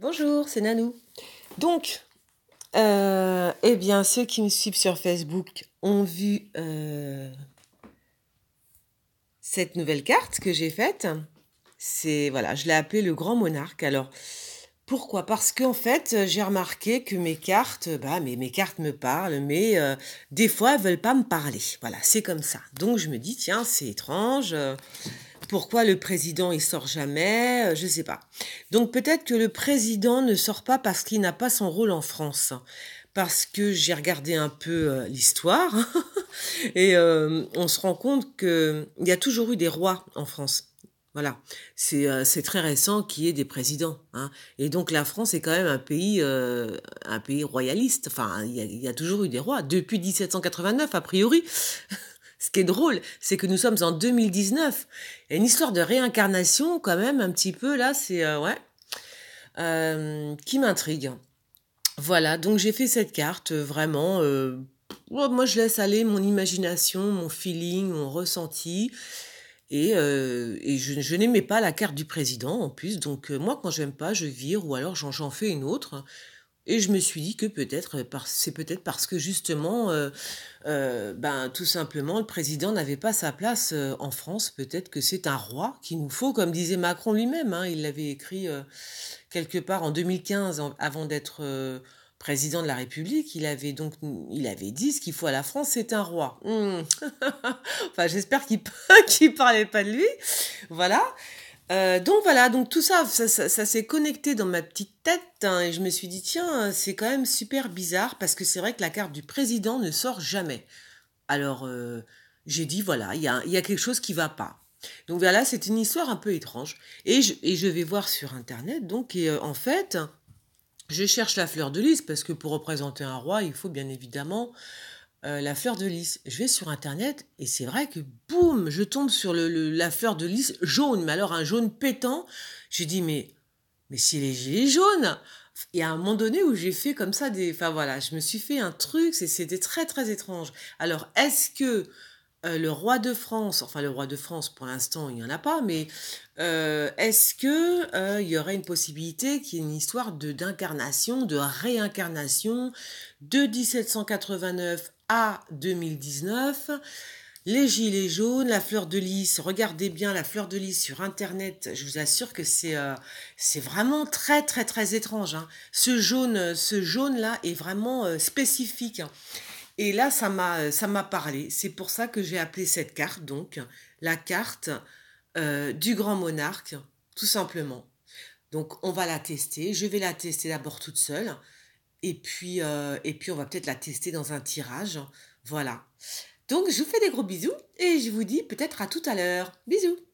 Bonjour, c'est Nanou. Donc, euh, eh bien, ceux qui me suivent sur Facebook ont vu euh, cette nouvelle carte que j'ai faite. C'est voilà, je l'ai appelée le Grand Monarque. Alors, pourquoi Parce qu'en fait, j'ai remarqué que mes cartes, bah, mes, mes cartes me parlent, mais euh, des fois, elles veulent pas me parler. Voilà, c'est comme ça. Donc, je me dis, tiens, c'est étrange pourquoi le président il sort jamais, euh, je sais pas. Donc peut-être que le président ne sort pas parce qu'il n'a pas son rôle en France. Parce que j'ai regardé un peu euh, l'histoire et euh, on se rend compte qu'il y a toujours eu des rois en France. Voilà, c'est très récent qu'il y ait des présidents. Hein. Et donc la France est quand même un pays, un pays royaliste. Enfin, il y, a, il y, a toujours eu des rois depuis 1789 a priori. Ce qui est drôle, c'est que nous sommes en 2019. Il une histoire de réincarnation quand même, un petit peu là, c'est euh, ouais, euh, qui m'intrigue. Voilà, donc j'ai fait cette carte euh, vraiment. moi, je laisse aller mon imagination, mon feeling, mon ressenti. Et, et je, n'aimais pas la carte du président en plus. Donc moi, quand j'aime pas, je vire ou alors j'en fais une autre. Et je me suis dit que peut-être, c'est peut-être parce que justement, euh, euh, ben, tout simplement, le président n'avait pas sa place euh, en France. Peut-être que c'est un roi qu'il nous faut, comme disait Macron lui-même. Hein. il l'avait écrit quelque part en 2015, avant d'être président de la République, il avait donc il avait dit ce qu'il faut à la France, c'est un roi. Hum. enfin, j'espère qu'il ne parlait pas de lui. Voilà. Euh, donc voilà, donc tout ça, ça, s'est connecté dans ma petite tête hein, et je me suis dit tiens, c'est quand même super bizarre parce que c'est vrai que la carte du président ne sort jamais. Alors euh, j'ai dit voilà, il y a, quelque chose qui va pas. Donc voilà, c'est une histoire un peu étrange et je, vais voir sur internet donc et euh, en fait je cherche la fleur de lys parce que pour représenter un roi, il faut bien évidemment euh, la fleur de lys. Je vais sur internet et c'est vrai que boum, je tombe sur la fleur de lys jaune, mais alors un jaune pétant. J'ai dit mais mais c'est les gilets jaunes. Et à un moment donné où j'ai fait comme ça des, enfin voilà, je me suis fait un truc, c'était très très étrange. Alors est-ce que euh, le roi de France, enfin le roi de France pour l'instant il n'y en a pas, mais euh, est-ce que il y aurait une possibilité qu'il y ait une histoire de d'incarnation, de réincarnation de 1789 à 2019. Les gilets jaunes, la fleur de lys, regardez bien la fleur de lys sur Internet, je vous assure que c'est euh, vraiment très très très étrange. Hein. Ce jaune ce jaune là est vraiment euh, spécifique. Hein. Et là, ça m'a parlé. C'est pour ça que j'ai appelé cette carte, donc, la carte euh, du grand monarque, tout simplement. Donc, on va la tester. Je vais la tester d'abord toute seule. Et puis, euh, et puis on va peut-être la tester dans un tirage. Voilà. Donc, je vous fais des gros bisous et je vous dis peut-être à tout à l'heure. Bisous